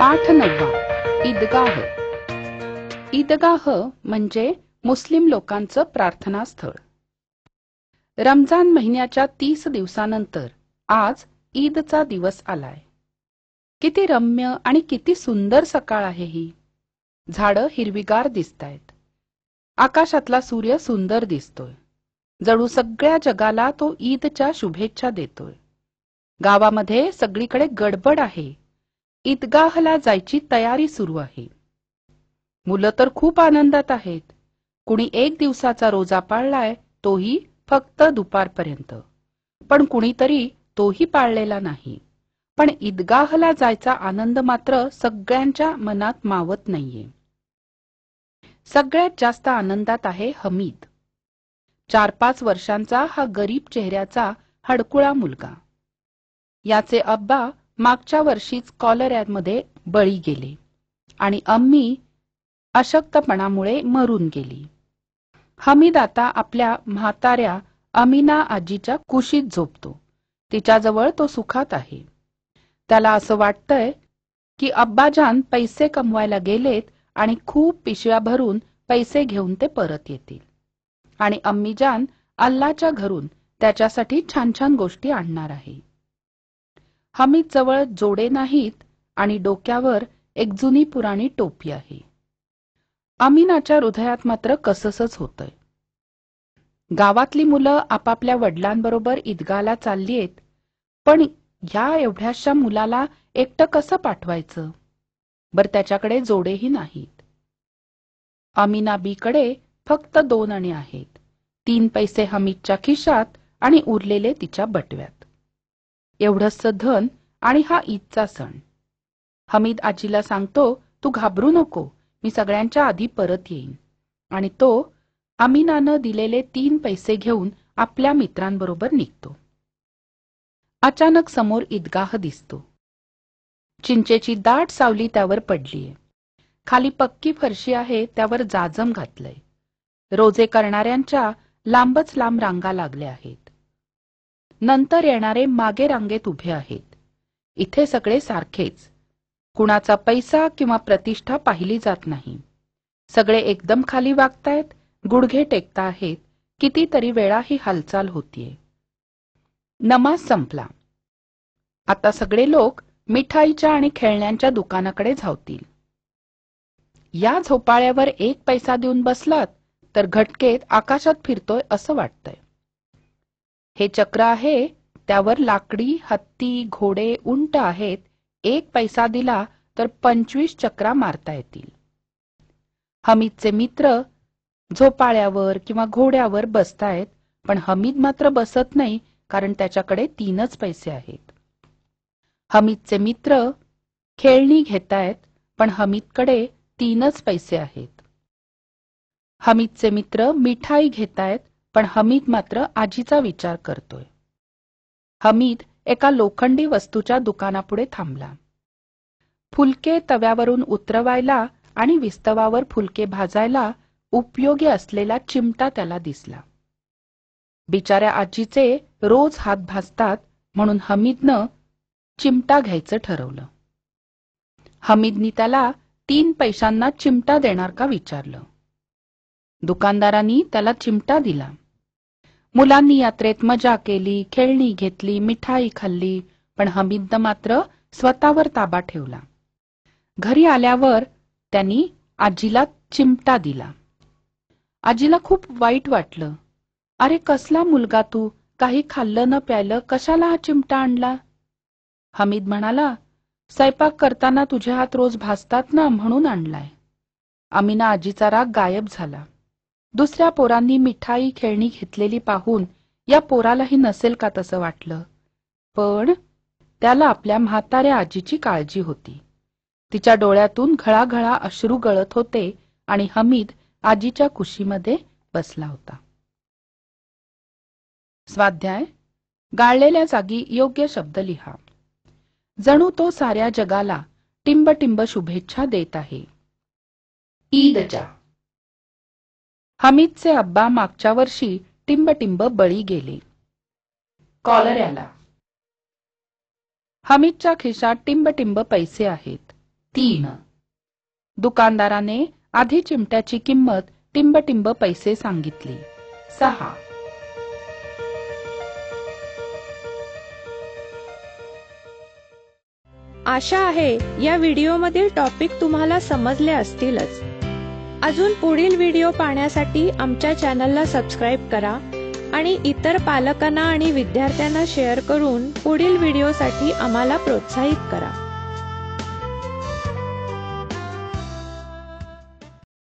पाठ नववा ईदगाह ईदगाह म्हणजे मुस्लिम लोकांचं प्रार्थनास्थळ रमजान महिन्याच्या तीस दिवसानंतर आज ईदचा दिवस आलाय किती रम्य आणि किती सुंदर सकाळ आहे ही झाडं हिरवीगार दिसतायत आकाशातला सूर्य सुंदर दिसतोय जणू सगळ्या जगाला तो ईदच्या शुभेच्छा देतोय गावामध्ये सगळीकडे गडबड आहे ईदगाहला जायची तयारी सुरू आहे मुलं तर खूप आनंदात आहेत कुणी एक दिवसाचा रोजा पाळलाय तोही फक्त दुपारपर्यंत पण कुणीतरी तोही पाळलेला नाही पण ईदगाहला जायचा आनंद मात्र सगळ्यांच्या मनात मावत नाहीये सगळ्यात जास्त आनंदात आहे हमीद चार पाच वर्षांचा हा गरीब चेहऱ्याचा हडकुळा मुलगा याचे अब्बा मागच्या वर्षीच मध्ये बळी गेले आणि अम्मी अशक्तपणामुळे मरून गेली हमीद आता आपल्या म्हाताऱ्या अमीना आजीच्या कुशीत झोपतो तिच्याजवळ तो सुखात आहे त्याला असं वाटतंय की अब्बाजान पैसे कमवायला गेलेत आणि खूप पिशव्या भरून पैसे घेऊन ते परत येतील आणि अम्मीजान अल्लाच्या घरून त्याच्यासाठी छान छान गोष्टी आणणार आहे हमीद जवळ जोडे नाहीत आणि डोक्यावर एक जुनी पुराणी टोपी आहे अमीनाच्या हृदयात मात्र कससच होतय गावातली मुलं आपापल्या वडिलांबरोबर ईदगाला चाललीयत पण या एवढ्याशा मुलाला एकटं कसं पाठवायचं बरं त्याच्याकडे जोडेही नाहीत अमीना बीकडे फक्त दोन आणि आहेत तीन पैसे हमीदच्या खिशात आणि उरलेले तिच्या बटव्यात एवढंच धन आणि हा ईदचा सण हमीद आजीला सांगतो तू घाबरू नको मी सगळ्यांच्या आधी परत येईन आणि तो अमीनानं दिलेले तीन पैसे घेऊन आपल्या मित्रांबरोबर निघतो अचानक समोर ईदगाह दिसतो चिंचेची दाट सावली त्यावर पडलीय खाली पक्की फरशी आहे त्यावर जाजम घातलंय रोजे करणाऱ्यांच्या लांबच लांब रांगा लागल्या आहेत नंतर येणारे मागे रांगेत उभे आहेत इथे सगळे सारखेच कुणाचा पैसा किंवा प्रतिष्ठा पाहिली जात नाही सगळे एकदम खाली वागतायत गुडघे टेकता आहेत कितीतरी वेळा ही हालचाल होतीये नमाज संपला आता सगळे लोक मिठाईच्या आणि खेळण्यांच्या दुकानाकडे धावतील या झोपाळ्यावर एक पैसा देऊन बसलात तर घटकेत आकाशात फिरतोय असं वाटतंय हे चक्र आहे त्यावर लाकडी हत्ती घोडे उंट आहेत एक पैसा दिला तर पंचवीस चक्रा मारता येतील हमीदचे मित्र झोपाळ्यावर किंवा घोड्यावर बसतायत पण हमीद मात्र बसत नाही कारण त्याच्याकडे तीनच पैसे आहेत हमीदचे मित्र खेळणी घेतायत पण हमीदकडे तीनच पैसे आहेत हमीदचे मित्र मिठाई घेतायत पण हमीद मात्र आजीचा विचार करतोय हमीद एका लोखंडी वस्तूच्या दुकानापुढे थांबला फुलके तव्यावरून उतरवायला आणि विस्तवावर फुलके भाजायला उपयोगी असलेला चिमटा त्याला दिसला बिचाऱ्या आजीचे रोज हात भाजतात म्हणून हमीदनं चिमटा घ्यायचं ठरवलं हमीदनी त्याला तीन पैशांना चिमटा देणार का विचारलं दुकानदारांनी त्याला चिमटा दिला मुलांनी यात्रेत मजा केली खेळणी घेतली मिठाई खाल्ली पण हमीद मात्र स्वतःवर ताबा ठेवला घरी आल्यावर त्यांनी आजीला चिमटा दिला आजीला खूप वाईट वाटलं अरे कसला मुलगा तू काही खाल्लं न प्यायलं कशाला हा चिमटा आणला हमीद म्हणाला स्वयंपाक करताना तुझे हात रोज भासतात ना म्हणून आणलाय अमीना आजीचा राग गायब झाला दुसऱ्या पोरांनी मिठाई खेळणी घेतलेली पाहून या पोरालाही नसेल का तसं वाटलं पण त्याला आपल्या म्हाताऱ्या आजीची काळजी होती तिच्या डोळ्यातून घळाघळा अश्रू गळत होते आणि हमीद आजीच्या कुशीमध्ये बसला होता स्वाध्याय गाळलेल्या जागी योग्य शब्द लिहा जणू तो साऱ्या जगाला टिंबटिंब शुभेच्छा देत आहे ईदच्या हमीदचे अब्बा मागच्या वर्षी टिंबटिंब बळी गेले कॉलर हमीदच्या खिशात टिंबटिंब पैसे आहेत तीन दुकानदाराने आधी चिमट्याची किंमत टिंबटिंब पैसे सांगितली सहा आशा आहे या व्हिडिओ मधील टॉपिक तुम्हाला समजले असतीलच अजून पुढील व्हिडिओ पाहण्यासाठी आमच्या चॅनलला सबस्क्राईब करा आणि इतर पालकांना आणि विद्यार्थ्यांना शेअर करून पुढील व्हिडिओसाठी आम्हाला प्रोत्साहित करा